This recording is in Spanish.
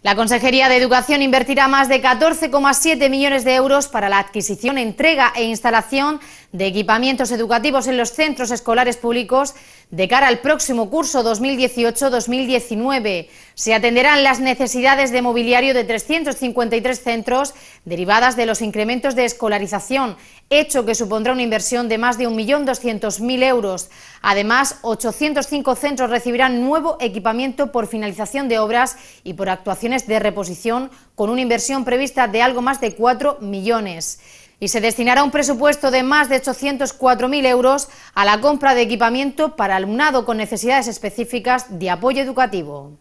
La Consejería de Educación invertirá más de 14,7 millones de euros para la adquisición, entrega e instalación de equipamientos educativos en los centros escolares públicos de cara al próximo curso 2018-2019. Se atenderán las necesidades de mobiliario de 353 centros derivadas de los incrementos de escolarización, hecho que supondrá una inversión de más de 1.200.000 euros. Además, 805 centros recibirán nuevo equipamiento por finalización de obras y por actuación de reposición con una inversión prevista de algo más de 4 millones y se destinará un presupuesto de más de 804.000 euros a la compra de equipamiento para alumnado con necesidades específicas de apoyo educativo.